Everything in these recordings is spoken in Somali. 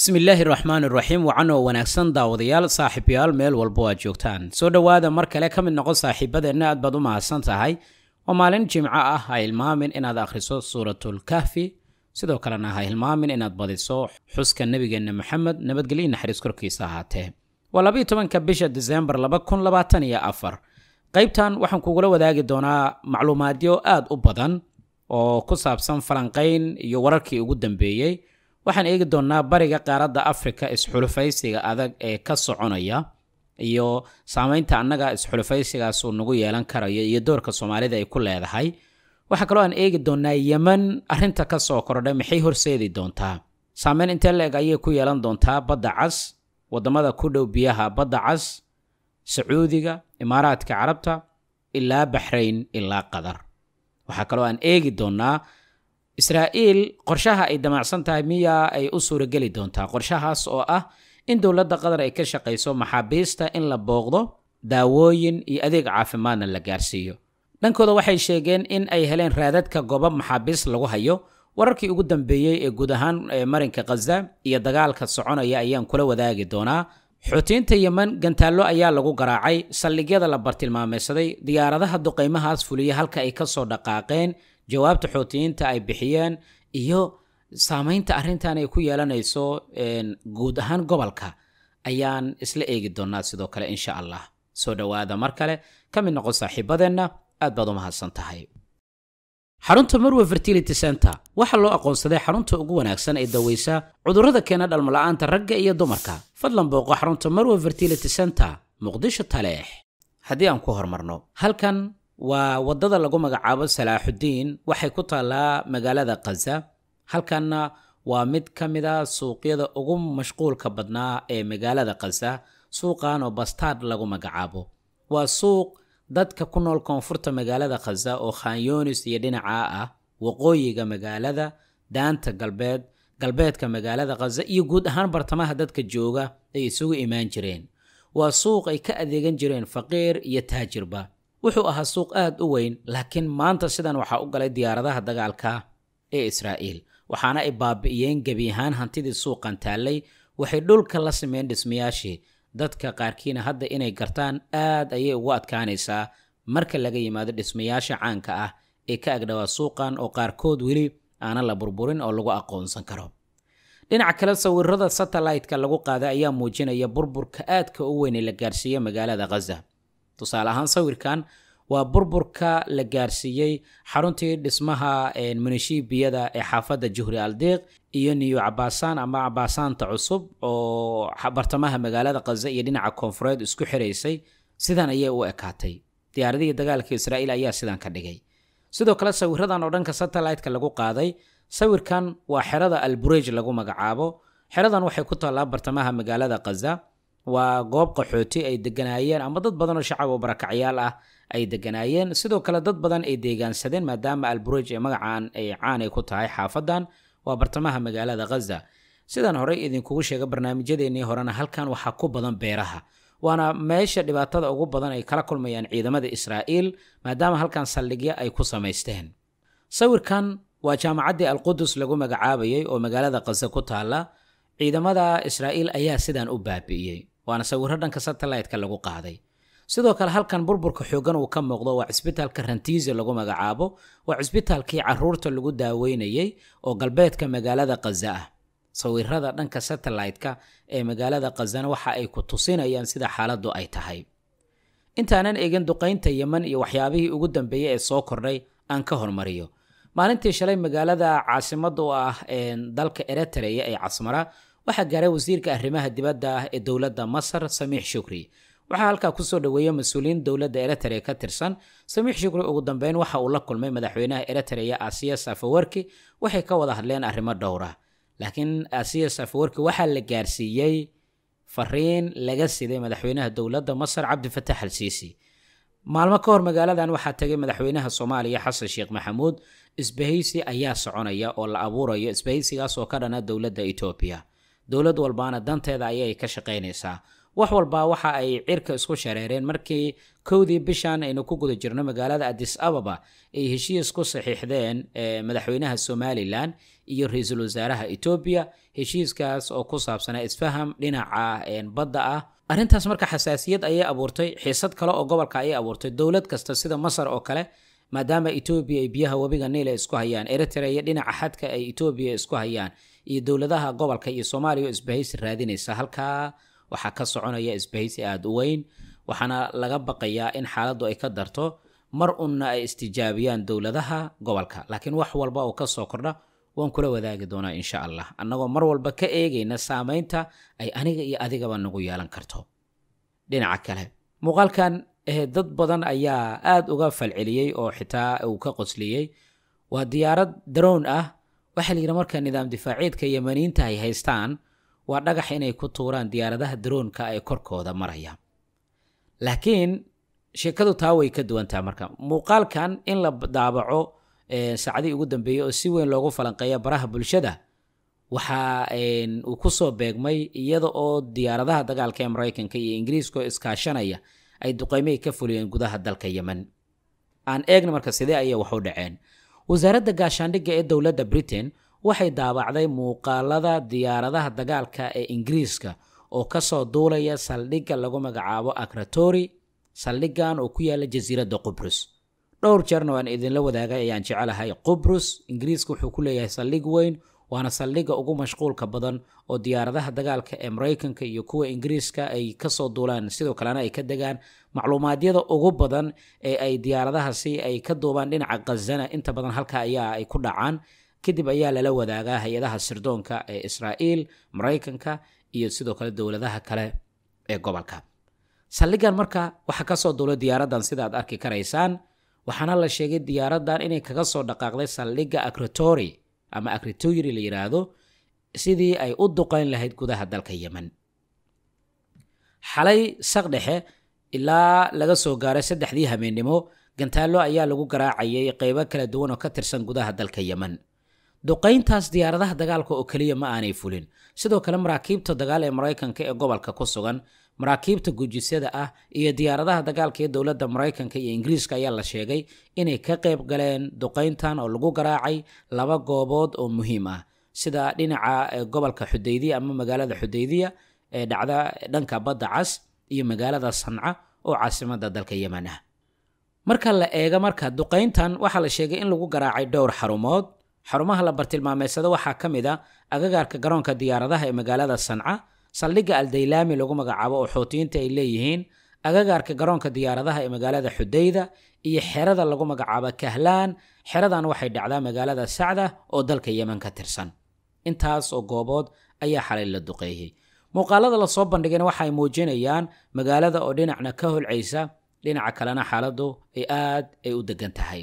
bismillaahi raxmaan iraxiim wacan oo wanaagsan daawadayaal saaxiibayaal meel walbo aad joogtaan soo dhowaada mar kale ka mid noqon saaxiibadeenna aad baad u mahadsan tahay oo maalin jimco ah ha hilmaamin inaad akhriso suuratul kahfi sidoo kalena ha hilmaamin inaad badiso xuska nebigeenna maxamed nabadgelyo naxariis korkiisa ahaatee waa labayo tobanka bisha disembar laba kun labaatan iyo afar qaybtan waxaan kugula wadaagi doonaa macluumaadyo aad u badan oo ku saabsan falanqayn iyo wararkii ugu dambeeyey waxaan eegi doonnaa bariga qaaradda afrika is-xulufaysiga adag ee ka soconaya iyo saamaynta annaga is-xulufaysigaas uu nagu yeelan karayo iyo doorka soomaalida ay ku leedahay waxaa kaloo aan eegi doonnaa yeman arrinta ka soo kordha maxay horseedi doontaa saameyn intee la-eg ayay ku yeelan doontaa badda cas waddamada ku dhow biyaha badda cas sacuudiga imaaraadka carabta ilaa baxrayn ilaa qatar waxaa kaloo aan eegi doonnaa israa'iil qorshaha ay damacsan tahay miyaa ay u suurageli doontaa qorshahaas oo ah in dowladda qatar ay ka shaqayso maxaabiista in la booqdo daawooyin iyo adeeg caafimaadna la gaarsiiyo dhankooda waxay sheegeen in ay heleen raadadka goobo maxaabiis lagu hayo wararkii ugu dambeeyey ee guud ahaan marinka khaza iyo dagaalka soconaya ayaan kula wadaagi doonaa xutiinta yeman gantaallo ayaa lagu garaacay saldhigyada la bartilmaameysaday diyaaradaha duqeymahaas fuliya halka ay ka soo dhaqaaqeen jawaabta xootiyiinta ay bixiyeen iyo saamaynta arrintan ay ku yeelanayso guud ahaan gobolka ayaan isla eegi doonaa sidoo kale insha allah soo dhowaada mar kale ka mid noqon saaxiibadeenna aad baad u mahadsan tahay xarunta marwe fertility center waxaa loo aqoonsaday xarunta ugu wanaagsan ee daweysa cudurrada keena dhalmola'aanta ragga iyo dumarka fadlan booqo xarunta marwe fertility center muqdisho taleex haddii aan ku hormarno halkan waa waddada lagu magacaabo salaaxudiin waxay ku taallaa magaalada khaza halkanna waa mid ka mid a ah suuqyada ugu mashquulka badnaa ee magaalada khaza suuqan oo bastaad lagu magacaabo waa suuq dadka ku nool koonfurta magaalada khaza oo khaanyoonis iyo dhinaca ah waqooyiga magaalada daanta galbeed galbeedka magaalada khaza iyo guud ahaan bartamaha dadka jooga ay isugu imaan jireen waa suuq ay ka adeegan jireen faqiir iyo taajirba wuxuu ahaa suuq aad u weyn laakiin maanta sidan waxaa u galay diyaaradaha dagaalka ee israa'iil waxaana ay baabi'iyeen gebi ahaan hantidii suuqan taallay waxay dhulka la sameyn dhismayaashii dadka qaarkiina hadda inay gartaan aad ayay ugu adkaanaysaa marka laga yimaado dhismayaasha caanka ah ee ka agdhawaa suuqan oo qaarkood weli aana la burburin oo lagu aqoonsan karo dhinaca kale sawirada satellite lagu qaaday ayaa muujinaya burburka aadka u weyn ee la gaarsiiya magaalada khaza tusaale ahaan sawirkan waa burburka la gaarsiiyey xaruntii dhismaha munishiibiyada ee xaafadda juhri aldiiq iyo niyu cabasaan ama cabasaanta cusub oo bartamaha magaalada khaza iyo dhinaca koonfureed isku xiraysay sidan ayay u ekaatay diyaaradihii dagaalka israa'iil ayaa sidan ka dhigay sidoo kale sawiradan oo dhanka satellite-ka lagu qaaday sawirkan waa xerada alburej lagu magacaabo xeradan waxay ku taallaa bartamaha magaalada khaza waa goob qaxooti ay deganaayeen ama dad badan oo shacab oo barakacyaal ah ay deganaayeen sidoo kale dad badan ay deegaansadeen maadaama alburej ee magacan ay caan ay ku tahay xaafadan waa bartamaha magaalada khaza sidaan horey idinkugu sheegay barnaamijyadeennii horena halkan waxaa ku badan beeraha waana meesha dhibaatada ugu badan ay kala kulmayaan ciidamada israa'iil maadaama halkan saldhigyo ay ku samaysteen sawirkan waa jaamacaddii alqudus lagu magacaabayay oo magaalada khaza ku taalla ciidamada israa'iil ayaa sidaan u baabi'iyey waana sawirro dhanka satellite lagu qaaday sidoo kale halkan burburka xoogan uu ka muuqdo waa cisbitaalka rantize lagu magacaabo waa cisbitaalkii caruurta lagu daaweynayay oo galbeedka magaalada khaza ah sawirada dhanka satellite ee magaalada khazana waxa ay ku tusinayaan sida xaaladdu ay tahay intaanan eegin duqaynta yeman iyo waxyaabihii ugu dambeeyey ee soo kordhay aan ka hormariyo maalintii shalay magaalada caasimadu ah dalka eritrea ee casmara waxaa gaaray wasiirka arrimaha dibadda ah ee dowladda masar samiix shukri waxaa halkaa kusoo dhoweeya mas-uuliyiin dowladda eritrea ka tirsan samiix shukri ugu dambeyn waxa uu la kulmay madaxweynaha eritrea asiya safawarki waxay ka wada hadleen arrimo dhowr ah. laakiin asiya safawarki waxaa la gaarsiiyey fariin laga siday madaxweynaha dowladda masar cabdifatax al siisi maalmo ka hor magaaladan waxaa tagay madaxweynaha soomaaliya xasan sheekh maxamuud isbahaysi ayaa soconaya oo la abuurayo isbahaysigaas ka dhana dowladda etoobiya dowlad walbaana danteeda ayay ka shaqaynaysaa wax walba waxa ay cirka isku shareereen markii kowdii bishan aynu ku guda jirno magaalada adis ababa ay heshiis ku saxiixdeen eh, madaxweynaha somalilan iyo ra-iisul wasaaraha etoobiya heshiiskaas oo ku saabsanaa isfaham dhinaca eh, badda ah arrintaas marka xasaasiyad ayay abuurtay xiisad kale oo gobolka ayay abuurtay dowlad kasta sida masar oo kale maadaama etoobiya ay biyaha webiga niil ay isku hayaan eritrea dhinaca xadka ay etoobiya isku hayaan iyo dowladaha gobolka iyo soomaaliya oo isbahaysi raadinaysa halkaa waxaa ka soconaya isbahaysi aada u weyn waxaana laga baqayaa in xaaladdu ay ka darto mar unna ay istijaabiyaan dowladaha gobolka laakiin wax walba oo kasoo kordha waan kula wadaagi doonaa insha allah annagoo mar walba ka eegayna saamaynta ay aniga iyo adigaba nagu yeelan karto dhinaca kale muuqaalkan dad badan ayaa aada uga falceliyey oo xitaa uu ka qosliyey waa diyaarad daroon ah waxaa la yidhi marka nidaam difaaciidka yemaniinta ay haystaan waa dhagax inay ku tuuraan diyaaradaha daroonka ay korkooda marayaan laakiin sheekadu taa way ka duwantaa marka muuqaalkan in la daabaco saacadii ugu dambeeyey oo si weyn loogu falanqeeya baraha bulshada waxaa uu ku soo beegmay iyada oo diyaaradaha dagaalka ee maraykanka iyo ingiriiskaoo iskaashanaya ay duqaymay ka fuliyeen gudaha dalka yeman aan eegna marka sidee ayay wax u dhaceen wasaaradda gaashaandhigga ee dowladda britain waxay daabacday muuqaalada diyaaradaha dagaalka ee ingiriiska oo ka soo duulaya saldhigga lagu magacaabo akratori saldhiggan oo ku yaalla jasiiradda qubrus dhowr jeerna waan idinla wadaagay ayaan jecelahay qubrus ingiriiska wuxuu ku leeyahay saldhig weyn waana saldhigga ugu mashquulka badan oo diyaaradaha dagaalka ee maraykanka iyo kuwa ingiriiska ay kasoo duulaan sidoo kalena ay ka degaan macluumaadyada ugu badan ee ay diyaaradahasi ay ka duubaan dhinaca khazana inta badan halka ayaa ay ku dhacaan kadib ayaa lala wadaagaa hay-adaha sirdoonka ee israa'iil maraykanka iyo sidoo kale dowladaha kale ee gobolka saldhiggan marka waxaa kasoo duulay diyaaradan sida arki karaysaan waxaana la sheegay diyaaradan inay kaga soo dhaqaaqday saldhigga acrotori ama agritoyri la yidhaahdo sidii ay u duqayn lahayd gudaha dalka yemen xalay saq dhexe ilaa laga soo gaaray saddexdii habeennimo gantaallo ayaa lagu garaacayay qaybo kala duwan oo ka tirsan gudaha dalka yemen duqayntaas diyaaradaha dagaalka oo keliya ma aanay fulin sidoo kale maraakiibta dagaal ee maraykanka ee gobolka ku sugan maraakiibta gujisyada ah iyo diyaaradaha dagaalka ee dowladda maraykanka iyo ingiriiska ayaa la sheegay inay ka qayb galeen duqayntan oo lagu garaacay laba goobood oo muhiim ah sida dhinaca e, gobolka xudaydiya ama magaalada xudaydiya ee dhacda dhanka badda cas iyo magaalada sanca oo caasimada dalka yeman ah marka la eega marka duqayntan waxaa la sheegay in lagu garaacay dhowr xarumood xarumaha la bartilmaameysada waxaa ka mid a ah agagaarka garoonka diyaaradaha ee magaalada sanca saldhigga aldaylaami lagu magacaabo oo xuutiyiinta ay leeyihiin agagaarka garoonka diyaaradaha ee magaalada xudayda iyo xerada lagu magacaabo kahlaan xeradan waxay dhacdaa magaalada sacda oo dalka yeman ka tirsan intaas oo goobood ayaa xalay la duqeeyey muuqaalada lasoo bandhigayna waxaay muujinayaan magaalada oo dhinacna ka holcaysa dhinaca kalena xaaladdu ay aad ay u degan tahay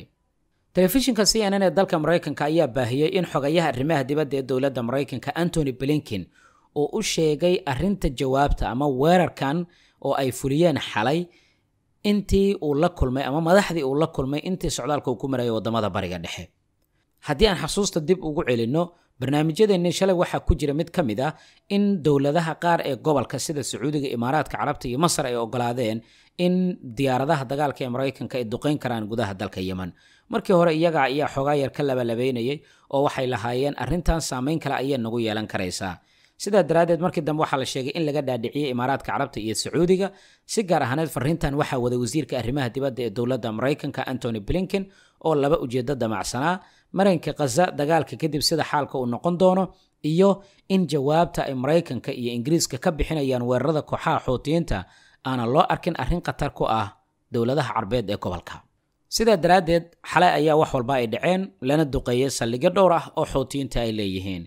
telefishinka c n n ee dalka maraykanka ayaa baahiyey in xogayaha arrimaha dibadda ee dowladda maraykanka antony blinkin oo u sheegay arrinta jawaabta ama weerarkan oo ay fuliyeen xalay intii uu la kulmay ama madaxdii uu la kulmay intii socdaalka uu ku marayay waddamada bariga dhexe haddii aan xasuusta dib ugu celinno barnaamijyadeennii shalay waxaa ku jira mid ka mid ah in dowladaha qaar ee gobolka sida sacuudiga imaaraadka carabta iyo masar ay ogolaadeen in diyaaradaha dagaalka ee maraykanka ay duqeyn karaan gudaha dalka yeman markii hore iyaga ayaa xoogaa yar ka labalabeynayay oo waxay lahaayeen arrintan saamayn kale ayay nagu yeelan karaysaa sidaa daraaddeed markii dambe waxaa la sheegay in laga dhaadhiciyay imaaraadka carabta iyo sacuudiga si gaar ahaaneed fariintan waxaa waday wasiirka arrimaha dibadda ee dowladda maraykanka antony blinkin oo laba ujeeddo damacsanaa maranka khaza dagaalka kadib sida xaalka uu noqon doono iyo in jawaabta ay maraykanka iyo ingiriiska ka bixinayaan weerarada kooxaha xootiyiinta aanan loo arkin arrin khatar ku ah dowladaha carbeed ee gobolka sidaa daraaddeed xalay ayaa wax walba ay dhaceen lana duqeeyay saldhigyo dhowr ah oo xootiyiinta ay leeyihiin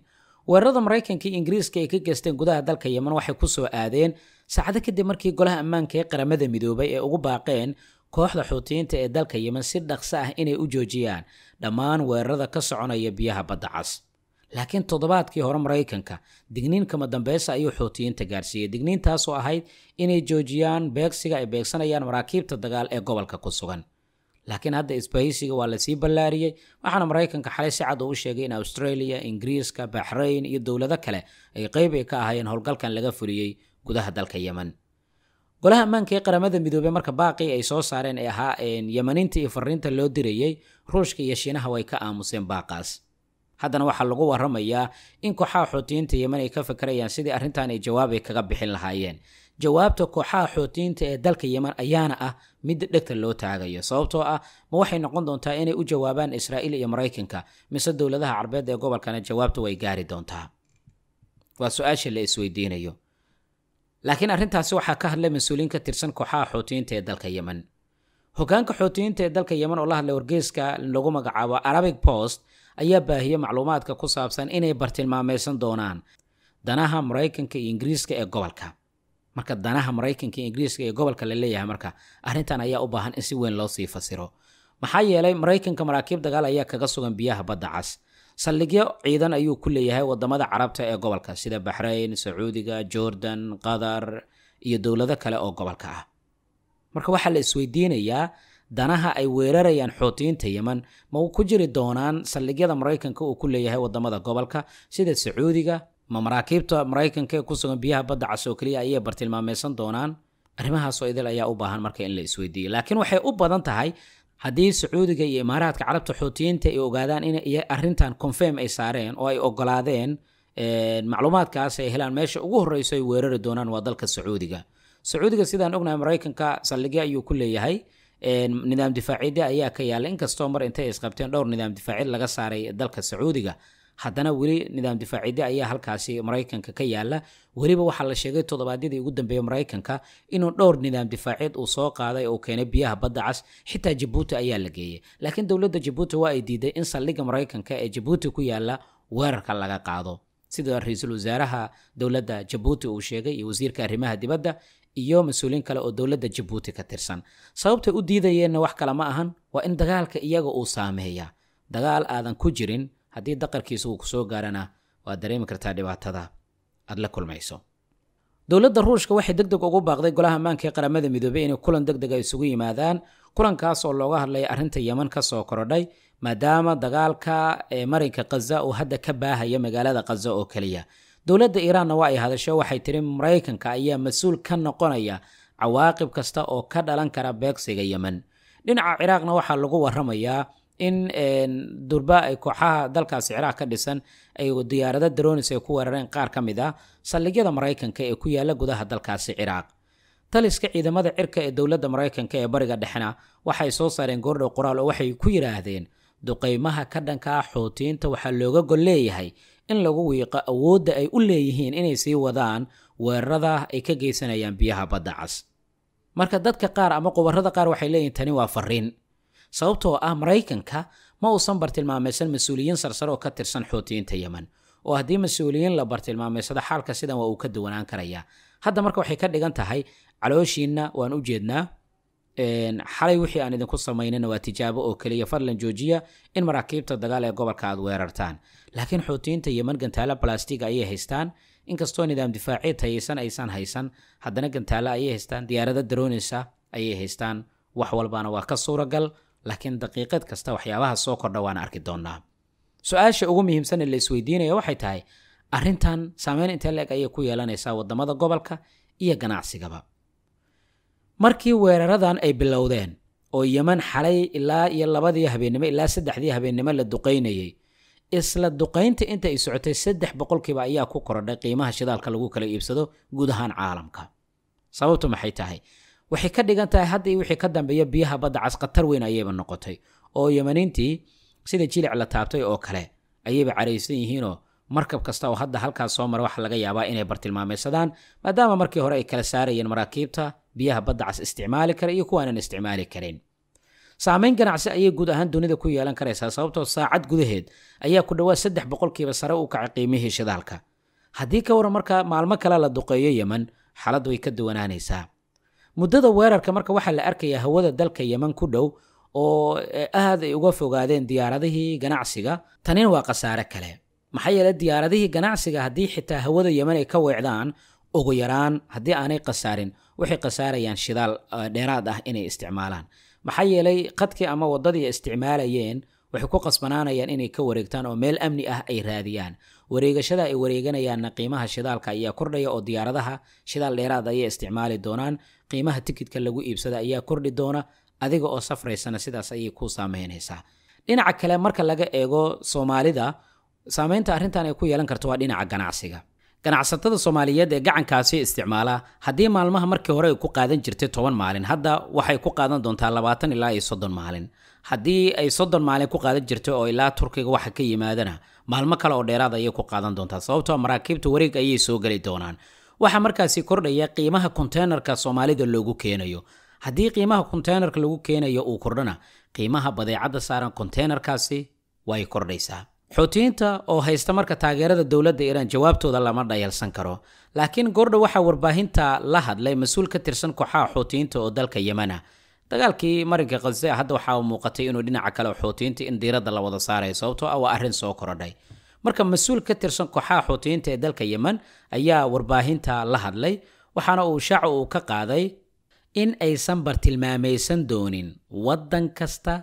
weerarada maraykanka iyo ingiriiska ay ka geysteen gudaha dalka yeman waxay ku soo aadeen saacado kadib markii golaha ammaanka ee qaramada midoobay ay ugu baaqeen kooxda xuutiyiinta ee dalka yeman si dhaqso ah inay u joojiyaan dhammaan weerarada ka soconaya biyaha badda cas laakiin toddobaadkii hore maraykanka digniin kama dambeysa ayuu xuutiyiinta gaarsiiyey digniintaasoo ahayd inay joojiyaan beegsiga ay beegsanayaan maraakiibta dagaal ee gobolka ku sugan laakiin hadda isbahaysiga waa lasii ballaariyey waxaana maraykanka xalay si cad ugu sheegay in australia ingiriiska baxrayn iyo dowlado kale ay qeyb ay ka ahaayeen howlgalkan laga fuliyey gudaha dalka yemen golaha ammaanka ee qaramada midoobey marka baaqii ay soo saareen ee ahaa yemaniinta iyo fariinta loo dirayey ruushka iyo shiinaha way ka aamuseen baaqaas haddana waxaa lagu waramayaa in kooxaha xuutiyiinta yemen ay ka fakarayaan sidii arrintan ay jawaabay kaga bixin lahaayeen jawaabta kooxaha xootiyiinta ee dalka yeman ayaana ah midda dhegta loo taagayo sababtoo ah ma waxay noqon doontaa inay u jawaabaan israa'iil iyo maraykanka mise dowladaha carbeed ee gobolkana jawaabta way gaari doontaa waa su-aasha la isweydiinayo laakiin arrintaasi waxaa ka hadla mas-uuliin ka tirsan kooxaha xootiyiinta ee dalka yeman hogaanka xootiyiinta ee dalka yeman oo la hadlay wargeyska lagu magacaabo arabic post ayaa baahiyey macluumaadka ku saabsan inay bartilmaameysan doonaan danaha maraykanka iyo ingiriiska ee gobolka marka danaha maraykanka ingiriiska iyo gobolka la marka arrintan ayaa u baahan in si weyn loo sii fasiro maxaa yeelay maraykanka maraakiib dagaal ayaa kaga sugan biyaha badda cas saldhigyo ciidan ayuu ku leeyahay wadamada carabta ee gobolka sida baxrayn sacuudiga jordan qatar iyo dowlado kale oo gobolka ah marka waxaa la isweydiinayaa danaha ay weerarayaan xootiyiinta yeman ma ku jiri doonaan saldhigyada maraykanka uu ku leeyahay wadamada gobolka sida sacuudiga ma maraakiibta maraykanka ee kusugan biyaha badda cas oo keliya ayay bartilmaameysan doonaan arrimahaasoo idil ayaa u baahan marka in la isweydiiya laakiin waxay u badan tahay haddii sacuudiga iyo imaaraadka carabta xuutiyiinta ay ogaadaan in arrintan confirm ay saareen oo ay ogolaadeen eh, macluumaadkaas ay helaan meesha ugu horreyso ay weerari doonaan waa dalka sacuudiga sacuudiga sidaan ognahay maraykanka saldhigyo ayuu ku leeyahay eh, nidaam difaaciedya ayaa ka yaallay inkastoo mar intay isqabteen dhowr nidaam difaacid laga saaray dalka sacuudiga haddana weli nidaam difaacide ayaa halkaasi maraykanka ka yaala weliba waxaa la sheegay toddobaadyadii ugu dambeeyey maraykanka inuu dhowr nidaam difaaceed uu soo qaaday oo keenay biyaha badda cas xitaa jabuuti ayaa la geeyey laakiin dowladda jabuuti waa ay diiday in saldhigga maraykanka ee jabuuti ku yaala weerarka laga qaado sida ra-iisul wasaaraha dowladda jabuuti uu sheegay iyo wasiirka arrimaha dibadda iyo mas-uuliin kale oo dowladda jabuuti ka tirsan sababtay u diidayeenna wax kale ma ahan waa in dagaalka iyaga uu saameeya dagaal aadan ku jirin haddii daqarkiisu uu kusoo gaarana waad dareemi kartaa dhibaatada aad la kulmayso dowladda ruushka waxay deg deg ugu baaqday golaha ammaanka ee qaramada midoobey inay kulan deg dega isugu yimaadaan kulankaas oo looga hadlaya arrinta yeman ka soo korodhay maadaama dagaalka ee marinka khaza uu hadda ka baahaya magaalada khaza oo keliya dowladda iiraanna waa ay hadasho waxay tiri maraykanka ayaa mas-uul ka noqonaya cawaaqib kasta oo ka dhalan kara beegsiga yemen dhinaca ciraaqna waxaa lagu waramayaa in durba ay kooxaha dalkaasi ciraaq ka dhisan ay diyaarado daroonis ay ku weerareen qaar ka mid ah saldhigyada maraykanka ee ku yaala gudaha dalkaasi ciraaq taliska ciidamada cirka ee dowladda maraykanka ee bariga dhexna waxay soo saareen goordhow qoraal oo waxay ku yidhaahdeen duqeymaha ka dhanka ah xootiyiinta waxaa looga gol leeyahay in lagu wiiqo awoodda ay u leeyihiin inay sii wadaan weerarada ay ka geysanayaan biyaha badda cas marka dadka qaar ama qubarrada qaar waxay leeyihin tani waa fariin sababtoo ah maraykanka ma uusan bartilmaamaysan mas-uuliyiin sarsare oo ka tirsan xoutiyiinta yemen oo haddii mas-uuliyiin la bartilmaamaysado xaalka sidan waa uu ka duwanaan karayaa hadda marka waxay ka dhigan tahay calooshiina waan u jeednaa xalay wixii aan idinku samaynana waa tijaabo oo keliya fadlan joojiya in maraakiibta dagaal ee gobolka aad weerartaan laakiin xoutiyiinta yemen gantaalo balastiga ayay haystaan inkastoo nidaam difaaciya tayaysan aysan haysan haddana gantaalo ayay haystaan diyaarado daroonaysa ayay haystaan wax walbana waa ka suuragal laakiin daqiiqad kasta waxyaabaha soo kordha waana arki doonaa su-aasha ugu muhiimsan ee la isweydiinaya waxay tahay arrintan saameyn intee la eg ayay ku yeelanaysaa waddamada gobolka iyo ganacsigaba markii weeraradan ay bilowdeen oo yeman xalay ilaa iyo labadii habeennimo ilaa saddexdii habeennimo la duqaynayay isla duqaynta inta ay socotay saddex boqolkiiba ayaa ku korodhay qiimaha shidaalka lagu kala iibsado guud ahaan caalamka sababtu maxay tahay waxay ka dhigan tahay hadda iyo wixii ka dambeeya biyaha badda cas khatar weyn ayayba noqotay oo yamaniintii sida jilic la taabtay oo kale ayayba caraysan yihiinoo markab kasta oo hadda halkaas soo mara waxaa laga yaabaa inay bartilmaameysadaan maadaama markii hore ay kala saarayeen maraakiibta biyaha badda cas isticmaali kara iyo kuwaanaan isticmaali karayn saamayn ganacsi ayay guud ahaan dunida ku yeelan karaysaa sababtoo saacad gudaheed ayaa ku dhawaad saddex boqolkiiba sare u kacay qiimihii shidaalka haddii ka waran markaa maalmo kale la duqeeyo yeman xaaladdu way ka duwanaanaysaa muddada weerarka marka waxaa la arkayaa hawada dalka yeman ku dhow oo eh, aad ay uga fogaadeen diyaaradihii ganacsiga tanina waa khasaare kale maxaa yeele diyaaradihii ganacsiga haddii xitaa hawada yeman ay ka weecdaan ugu yaraan haddii aanay khasaarin waxay khasaarayaan shidaal eh, dheeraad ah inay isticmaalaan maxaa yeelay qadkii ama waddadii isticmaalayeen waxay ku qasbanaanayaan inay ka wareegtaan oo meel amni ah ay raadiyaan wareegashada ay wareeganayaanna qiimaha shidaalka ayaa kordhaya oo diyaaradaha shidaal dheeraada ah ayay isticmaali doonaan qiimaha tikidka lagu iibsada ayaa kordhi doona adiga oo safraysana sidaas ayay ku saameynaysaa dhinaca kale marka laga eego soomaalida saameynta arrintan ay ku yeelan karto waa dhinaca ganacsiga ganacsatada soomaaliyeed ee gacankaasi isticmaala haddii maalmaha markii hore ay ku qaadan jirtay toban maalin hadda waxay ku qaadan doontaa labaatan ilaa iyo soddon maalin haddii ay soddon maalin ku qaadan jirtay oo ilaa turkiga waxa ka yimaadana maalmo kale oo dheeraad ayay ku qaadan doontaa sababtoo ah maraakiibta wareeg ayay soo geli doonaan waxaa markaasi kordhaya qiimaha konteynerka soomaalida loogu keenayo haddii qiimaha konteynerka lagu keenayo uu kordhana qiimaha badeecadda saaran konteynerkaasi way kordhaysaa xuutiyiinta oo haysta marka taageerada dowladda iiraan jawaabtooda lama dhayalsan karo laakiin goordho waxaa warbaahinta la hadlay mas-uul ka tirsan kooxaha xuutiyiinta oo dalka yemana dagaalkii marinka khase hadda waxaa muuqatay inuu dhinaca kale xuutiyiinta in diiradda la wada saaray sababtoo ah waa arrin soo korodhay marka mas-uul ka tirsan kooxaha xuutiyiinta ee dalka yeman ayaa warbaahinta la hadlay waxaana uu shaaca uu ka qaaday in aysan bartilmaamaysan doonin waddan kasta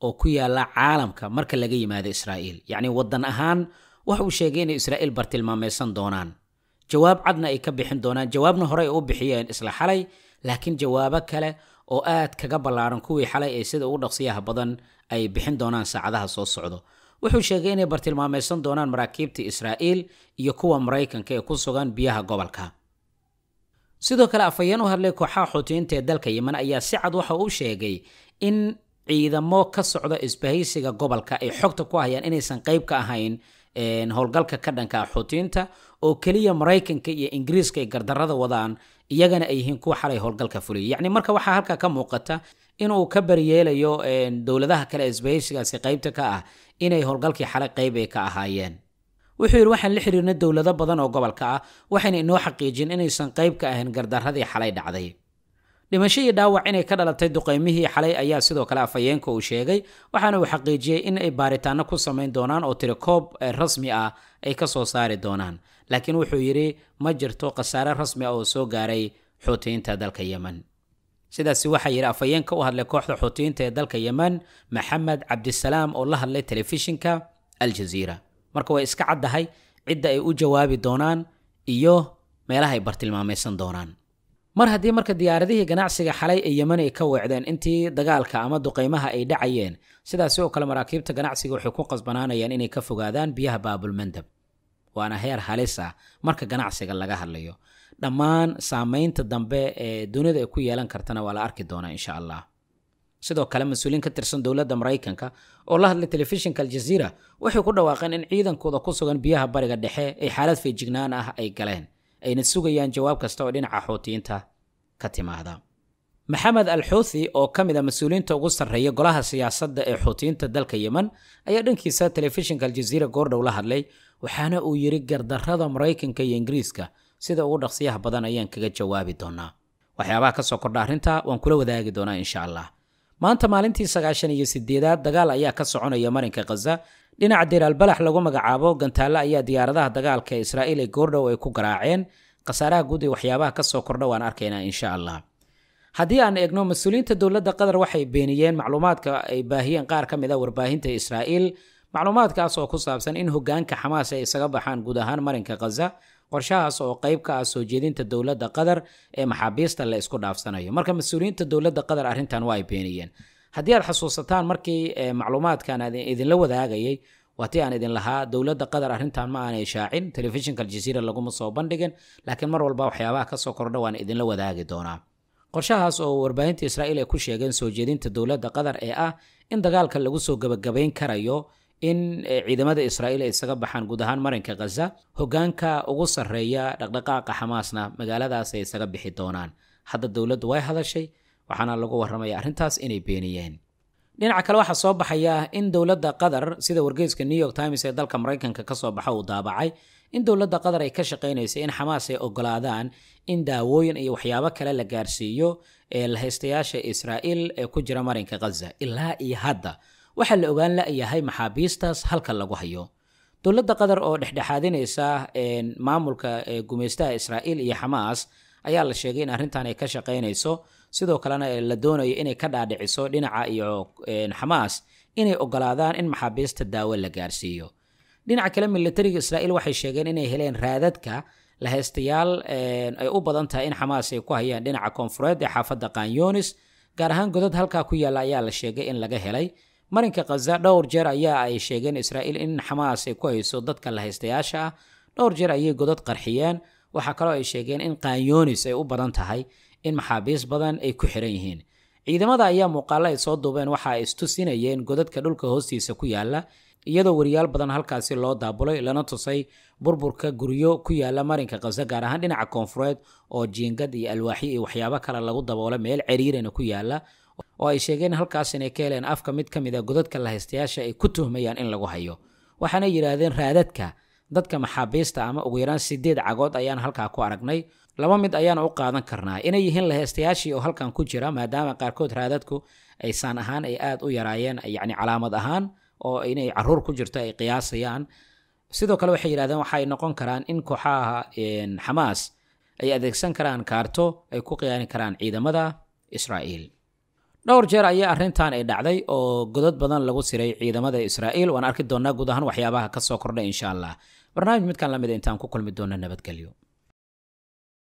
oo ku yaala caalamka marka laga yimaado israa'iil yacnii waddan ahaan wax uu sheegay inay israa'iil bartilmaamaysan doonaan jawaab cadna ay ka bixin doonaan jawaabna hore ay u bixiyeen isla xalay laakiin jawaabo kale oo aad kaga ballaaran kuwii xalay ee sida ugu dhaqsiyaha badan ay bixin doonaan saacadaha soo socdo wuxuu sheegay inay bartilmaamaysan doonaan maraakiibta israa'iil iyo kuwa maraykanka ee ku sugan biyaha gobolka sidoo kale afhayeen u hadlay kooxaha xuutiyiinta ee dalka yiman ayaa si cad waxa uu sheegay in ciidamo ka socda isbahaysiga gobolka ay xogta ku hayaan inaysan qayb ka ahayn howlgalka ka dhanka xuutiinta oo keliya maraykanka iyo ingiriiska ay gardarada wadaan iyagana ay yihiin kuwa xalay howlgalka fuliyay yacni marka waxaa halkaa ka muuqata inuu ka baryeelayo dowladaha kale isbahaysigaasi qaybta ka ah inay howlgalkii xalay qayb ay ka ahaayeen wuxuu yidhi waxaan la xiriirnay dowlado badan oo gobolka ah waxayna inoo xaqiijiyeen inaysan qayb ka ahayn gardaradii xalay dhacday dhimashadii dhaawac inay ka dhalatay duqaymihii xalay ayaa sidoo kale afhayeenka uu sheegay waxaana uu xaqiijiyey in ay baaritaano ku samayn doonaan oo tirikoob eh, rasmi ah ay ka soo saari doonaan laakiin wuxuu yidhi ma jirto khasaare rasmi ah oo soo gaaray xuutiyiinta dalka yemen sidaasi waxaa yidhi afhayeenka u hadlay kooxda xuutiyiinta ee dalka yemen maxamed cabdisalaam oo la hadlay telefishinka aljaziira marka way iska caddahay cidda ay u jawaabi doonaan iyo meelaha ay bartilmaamaysan doonaan mar haddii marka diyaaradihii ganacsiga xalay ee yemen ay ka weecdeen intii dagaalka ama duqeymaha ay dhacayeen sidaasi oo kale maraakiibta ganacsiga waxay ku qasbanaanayaan inay ka fogaadaan biyaha baabulmandab waana heer halis ah marka ganacsiga laga hadlayo dhammaan saamaynta dambe ee dunida ay ku yeelan kartana waa la arki doonaa insha allah sidoo kale mas-uuliyiin ka tirsan dowladda maraykanka oo la hadlay telefishinka aljaziira waxay ku dhawaaqeen in ciidankooda ku sugan biyaha bariga dhexe ay xaalad feejignaan ah ay galeen ayna sugayaan jawaab kasta oo dhinaca xuutiyiinta ka timaada maxamed alxuuthi oo ka mid a ah mas uuliinta ugu sarreeya golaha siyaasadda ee xuutiyiinta dalka yemen ayaa dhankiisa telefishinka aljaziira goordhow la hadlay waxaana uu yidhi gardarrada maraykanka iyo ingiriiska sida ugu dhaqsiyaha badan ayaan kaga jawaabi doonaa waxyaabaha ka soo kordha arrinta waan kula wadaagi doonaa insha allah maanta maalintii sagaashan iyo sideedaad dagaal ayaa ka soconaya marinka khaza dhinaca deer albalax lagu magacaabo gantaale ayaa diyaaradaha dagaalka ee israa'iil ee goordhow ay ku garaaceen khasaaraha guud ee waxyaabaha ka soo kordha waan arkaynaa insha allah haddii aan eegno mas-uuliyiinta dowladda qatar waxay beeniyeen macluumaadka ay baahiyeen qaar ka mid a ah warbaahinta israa'iil macluumaadkaas oo ku saabsan in hogaanka xamaas ay isaga baxaan guud ahaan marinka khaza qorshahaas oo qayb ka ah soo jeedinta dowladda qatar ee maxaabiista la isku dhaafsanayo marka mas-uuliyiinta dowladda qatar arrintan waa ay beeniyeen haddii aad xasuusataan markii eh, macluumaadkan idinla wadaagayay waatii aan idin dowladda qatar arrintan ma aanay shaacin telefishinka aljaziira laguma soo bandhigin laakiin mar walba waxyaabaha kasoo kordha waan idinla wadaagi doonaa qorshahaas oo warbaahinta israa'iil ay ku sheegeen soo jeedinta dowladda qatar ee ah in dagaalka lagu soo gebagabayn karayo in eh, ciidamada israa'iil ay isaga baxaan guud ahaan marinka khaza hoggaanka ugu sarreeya dhaqdhaqaaqa xamaasna magaaladaas ay isaga bixi doonaan hadda dowladdu way hadashay waxaana lagu warramaya arrintaas inay beeniyeen dhinaca kale waxaa soo baxaya in dowladda qatar sida wargeyska new york times ee dalka maraykanka kasoo baxa uu daabacay in dowladda qatar ay ka shaqaynaysay in xamaas ay ogolaadaan in daawooyin iyo waxyaabo kale la gaarsiiyo ee lahaystayaasha israa'iil ee ku jira marinka khaza ilaa iyo hadda waxaa la ogaan la-yahay maxaabiistaas halka lagu hayo dowladda qatar oo dhexdhexaadinaysa maamulka gumaystaha israa'iil iyo xamaas ayaa la sheegay in arrintan ay ka shaqaynayso sidoo kalena eh, la doonayo inay ka dhaadhiciso dhinaca iyo xamaas eh, inay ogolaadaan in maxaabiista daawo la gaarsiiyo dhinaca kale milatariga israa'iil waxay sheegeen inay heleen raadadka lahaystayaal eh, ay u badan tahay in xamaas ay ku hayaan dhinaca koonfureed ee xaafadda kanyunis gaar ahaan godad halkaa ku yaalla ayaa la sheegay in laga helay marinka khaza dhowr jeer ayaa ay sheegeen israa'iil in xamaas ay ku hayso dadka lahaystayaasha ah dhowr jeer ayay godad qarxiyeen waxaa kaloo ay sheegeen in kanyunis ay u badan tahay in maxaabiis badan ay ku xiran yihiin ciidamada ayaa muuqaalla ay soo duubeen waxa ay istusinayeen godadka dhulka hoostiisa ku yaalla iyadoo wariyaal badan halkaasi loo daabulay lana tusay burburka guryo ku yaala marinka qase gaar ahaan dhinaca koonfureed oo jiingad iyo alwaaxyo iyo waxyaabo kale lagu daboolo meel ciriirana ku yaala oo ay sheegeen halkaas inay ka heleen afka mid ka mid a ah godadka lahaystayaasha ay ku tuhmayaan in lagu hayo waxaana yidhaahdeen raadadka dadka maxaabiista ama ugu yaraan sideed cagood ayaan halkaa ku aragnay laba mid ayaana u qaadan karnaa inay yihiin laheystayaashii oo halkan ku jira maadaama qaarkood raadadku ay ahaan ay aada u yaraayeen yacni calaamad ahaan oo inay caruur ku jirto ay qiyaasayaan sidoo kale waxay yidhahdeen waxaay noqon karaan in kooxaha xamaas ay adeegsan karaan kaarto ay ku khiyaani karaan ciidamada israa'iil dhowr jeer ayaa arrintan ay dhacday oo godad badan lagu siray ciidamada israa'iil waan arki doonnaa guud ahaan waxyaabaha ka soo kordhay insha allah barnaamij midkaan lamida ah intaan ku kulmi doono nabadgelyo